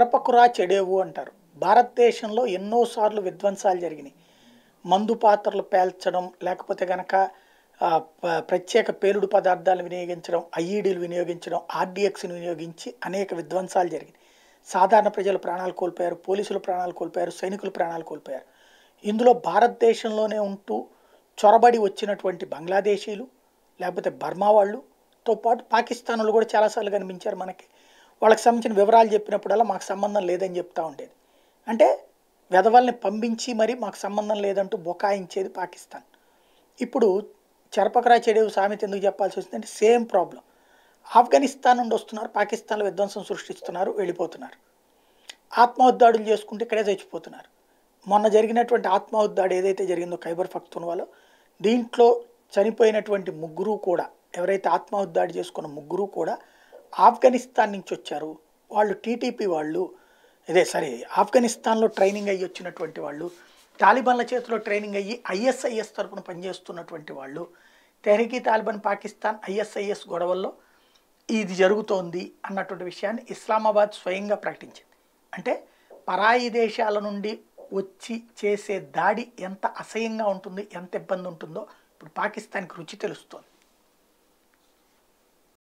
కరపకురా చెడేవు అంటారు భారతదేశంలో ఎన్నోసార్లు విధ్వంసాలు జరిగినాయి మందు పాత్రలు పేల్చడం లేకపోతే గనక ప్రత్యేక పేలుడు పదార్థాలు వినియోగించడం ఐఈడీలు వినియోగించడం ఆర్డీఎక్స్ని వినియోగించి అనేక విధ్వంసాలు జరిగినాయి సాధారణ ప్రజలు ప్రాణాలు కోల్పోయారు పోలీసులు ప్రాణాలు కోల్పోయారు సైనికులు ప్రాణాలు కోల్పోయారు ఇందులో భారతదేశంలోనే ఉంటూ చొరబడి వచ్చినటువంటి బంగ్లాదేశీలు లేకపోతే బర్మా వాళ్ళుతో పాటు పాకిస్తాన్లు కూడా చాలాసార్లు కనిపించారు మనకి వాళ్ళకి సంబంధించిన వివరాలు చెప్పినప్పుడల్లా మాకు సంబంధం లేదని చెప్తూ ఉండేది అంటే వెధవల్ని పంపించి మరి మాకు సంబంధం లేదంటూ బొకాయించేది పాకిస్తాన్ ఇప్పుడు చెరపకరా చెడేవు సామెత ఎందుకు చెప్పాల్సి వస్తుందంటే సేమ్ ప్రాబ్లం ఆఫ్ఘనిస్తాన్ నుండి వస్తున్నారు పాకిస్తాన్లో విధ్వంసం సృష్టిస్తున్నారు వెళ్ళిపోతున్నారు ఆత్మహత్యాడులు చేసుకుంటే ఇక్కడే చచ్చిపోతున్నారు మొన్న జరిగినటువంటి ఆత్మహత్యాడు ఏదైతే జరిగిందో ఖైబర్ ఫక్తున్ వాళ్ళు దీంట్లో చనిపోయినటువంటి ముగ్గురు కూడా ఎవరైతే ఆత్మహత్యాడు చేసుకున్న ముగ్గురు కూడా ఆఫ్ఘనిస్తాన్ నుంచి వచ్చారు వాళ్ళు టీటీపీ వాళ్ళు ఇదే సరే ఆఫ్ఘనిస్తాన్లో ట్రైనింగ్ అయ్యి వచ్చినటువంటి వాళ్ళు తాలిబాన్ల చేతిలో ట్రైనింగ్ అయ్యి ఐఎస్ఐఎస్ తరఫున పనిచేస్తున్నటువంటి వాళ్ళు తెహరీకి తాలిబాన్ పాకిస్తాన్ ఐఎస్ఐఎస్ గొడవల్లో ఇది జరుగుతోంది అన్నటువంటి విషయాన్ని ఇస్లామాబాద్ స్వయంగా ప్రకటించింది అంటే పరాయి దేశాల నుండి వచ్చి చేసే దాడి ఎంత అసహ్యంగా ఉంటుంది ఎంత ఇబ్బంది ఉంటుందో ఇప్పుడు పాకిస్తాన్కి రుచి తెలుస్తుంది